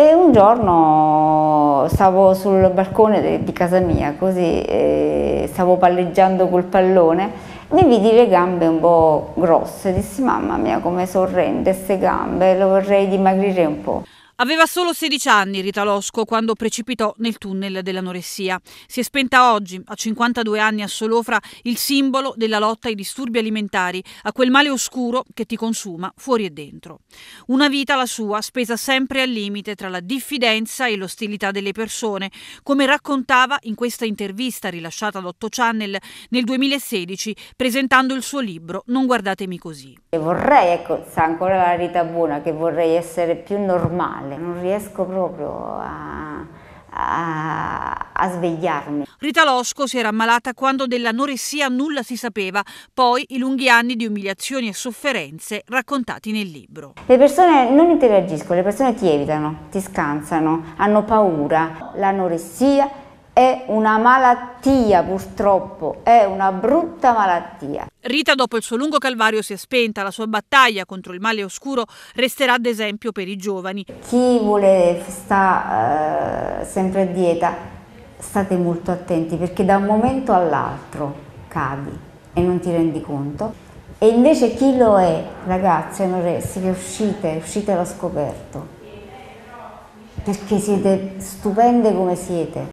E un giorno stavo sul balcone di casa mia, così eh, stavo palleggiando col pallone, mi vidi le gambe un po' grosse, dissi mamma mia come sorrende queste gambe, lo vorrei dimagrire un po'. Aveva solo 16 anni Rita Losco quando precipitò nel tunnel dell'anoressia. Si è spenta oggi, a 52 anni a Solofra, il simbolo della lotta ai disturbi alimentari, a quel male oscuro che ti consuma fuori e dentro. Una vita, la sua, spesa sempre al limite tra la diffidenza e l'ostilità delle persone, come raccontava in questa intervista rilasciata ad 8 Channel nel 2016, presentando il suo libro Non guardatemi così. E vorrei, ecco, sa ancora la Rita Buona, che vorrei essere più normale parle, non riesco proprio a, a, a svegliarmi. Rita Losco si era ammalata quando dell'anoressia nulla si sapeva, poi i lunghi anni di umiliazioni e sofferenze raccontati nel libro. Le persone non interagiscono, le persone ti evitano, ti scansano, hanno paura. L'anoressia è una malattia purtroppo, è una brutta malattia. Rita dopo il suo lungo calvario si è spenta, la sua battaglia contro il male oscuro resterà ad esempio per i giovani. Chi vuole sta eh, sempre a dieta, state molto attenti perché da un momento all'altro cadi e non ti rendi conto. E invece chi lo è, ragazzi, onoresti, che uscite, uscite allo scoperto, perché siete stupende come siete.